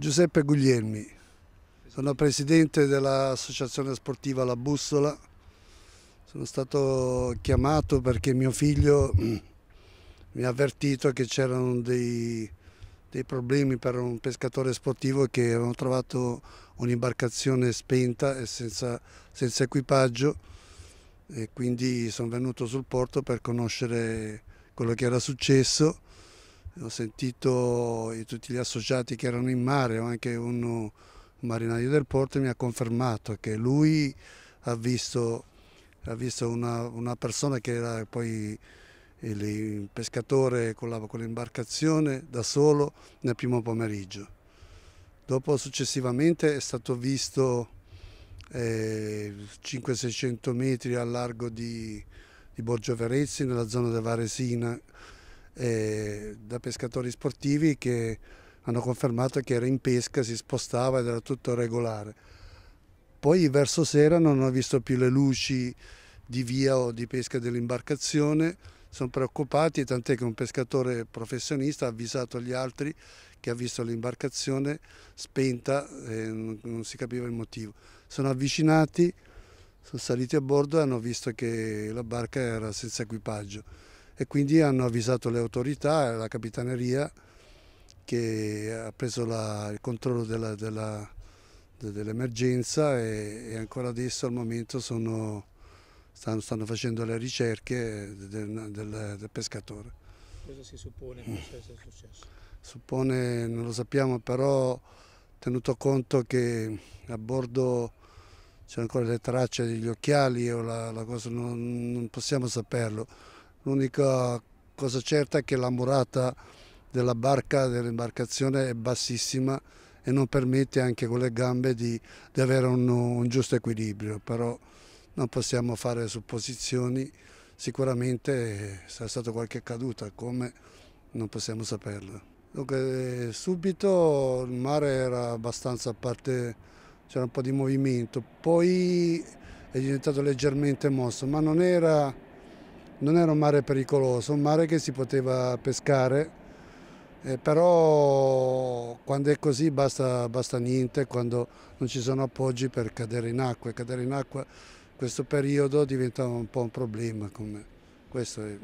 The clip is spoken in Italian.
Giuseppe Guglielmi, sono presidente dell'associazione sportiva La Bussola, sono stato chiamato perché mio figlio mm, mi ha avvertito che c'erano dei, dei, problemi per un pescatore sportivo che avevano trovato un'imbarcazione spenta e senza, senza equipaggio e quindi sono venuto sul porto per conoscere quello che era successo ho sentito tutti gli associati che erano in mare, anche un marinaio del porto mi ha confermato che lui ha visto, ha visto una, una, persona che era poi il pescatore con, la, con l'imbarcazione da solo nel primo pomeriggio. Dopo successivamente è stato visto eh, 500-600 metri al largo di, di Borgio Verezzi nella zona della Varesina eh, da pescatori sportivi che hanno confermato che era in pesca, si spostava ed era tutto regolare. Poi verso sera non ho visto più le luci di via o di pesca dell'imbarcazione, sono preoccupati tant'è che un pescatore professionista ha avvisato gli altri che ha visto l'imbarcazione spenta e non si capiva il motivo. Sono avvicinati, sono saliti a bordo e hanno visto che la barca era senza equipaggio e quindi hanno avvisato le autorità, la capitaneria che ha preso la, il controllo dell'emergenza e, e, ancora adesso al momento sono, stanno, stanno, facendo le ricerche del, del, del pescatore. Cosa si suppone che sia successo? Suppone, non lo sappiamo, però tenuto conto che a bordo c'è ancora le tracce degli occhiali o la, la cosa, non, non possiamo saperlo. L'unica cosa certa è che la murata della barca, dell'imbarcazione è bassissima e non permette anche con le gambe di, di avere un, un, giusto equilibrio, però non possiamo fare supposizioni, sicuramente sarà stata qualche caduta, come non possiamo saperlo. Dunque, subito il mare era abbastanza a parte, c'era un po' di movimento, poi è diventato leggermente mosso, ma non era non era un mare pericoloso, un mare che si poteva pescare, eh, però quando è così basta, basta, niente, quando non ci sono appoggi per cadere in acqua. Cadere in acqua in questo periodo diventa un po' un problema, questo è...